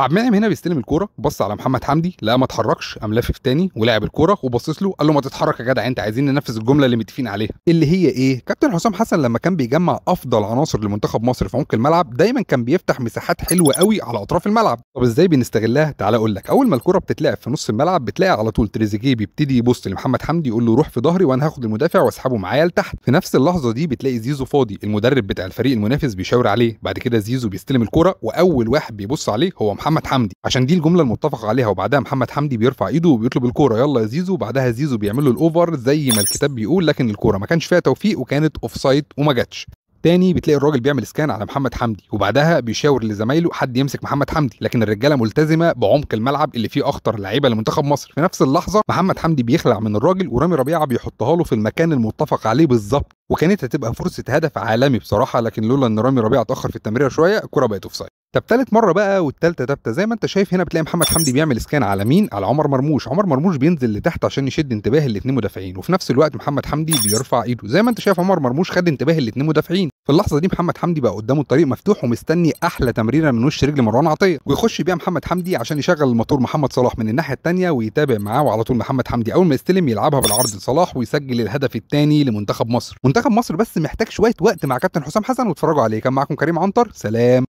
عبد المنعم هنا بيستلم الكوره بص على محمد حمدي لا ما اتحركش قام لافف تاني ولعب الكوره وبصص له قال له ما تتحرك يا جدع انت عايزين ننفذ الجمله اللي متفقين عليها اللي هي ايه كابتن حسام حسن لما كان بيجمع افضل عناصر لمنتخب مصر في عمق الملعب دايما كان بيفتح مساحات حلوه قوي على اطراف الملعب طب ازاي بنستغلها تعال اقول لك اول ما الكوره بتتلعب في نص الملعب بتلاقي على طول تريزيجيه بيبتدي يبص لمحمد حمدي يقول له روح في ظهري وانا هاخد المدافع واسحبه معايا لتحت في نفس اللحظه دي بتلاقي زيزو فاضي المدرب بتاع الفريق المنافس بيشاور عليه بعد كده زيزو بيستلم الكوره واول واحد بيبص عليه هو محمد محمد حمدي عشان دي الجمله المتفق عليها وبعدها محمد حمدي بيرفع ايده وبيطلب الكوره يلا يا زيزو وبعدها زيزو بيعمل له الاوفر زي ما الكتاب بيقول لكن الكوره ما كانش فيها توفيق وكانت اوف سايد وما جاتش تاني بتلاقي الراجل بيعمل سكان على محمد حمدي وبعدها بيشاور لزمايله حد يمسك محمد حمدي لكن الرجاله ملتزمه بعمق الملعب اللي فيه اخطر لعيبه لمنتخب مصر في نفس اللحظه محمد حمدي بيخلع من الراجل ورامي ربيعه بيحطها له في المكان المتفق عليه بالظبط وكانت هتبقى فرصه هدف عالمي بصراحه لكن لولا ان رامي ربيعه اتاخر في التمريره شويه الكره بقت اوفسايد طب تالت مره بقى والتالته تابته زي ما انت شايف هنا بتلاقي محمد حمدي بيعمل سكان على مين على عمر مرموش عمر مرموش بينزل لتحت عشان يشد انتباه الاثنين مدافعين وفي نفس الوقت محمد حمدي بيرفع ايده زي ما انت شايف عمر مرموش خد انتباه الاثنين مدافعين في اللحظه دي محمد حمدي بقى قدامه الطريق مفتوح ومستني احلى تمريره من وش رجل مروان عطيه ويخش بيها محمد حمدي عشان يشغل الموتور محمد صلاح من الناحيه التانية ويتابع معاه وعلى طول محمد حمدي اول ما يستلم يلعبها بالعرض لصلاح ويسجل الهدف الثاني لمنتخب مصر منتخب مصر بس محتاج شويه وقت مع كابتن حسام حسن واتفرجوا عليه كان معاكم كريم عنتر سلام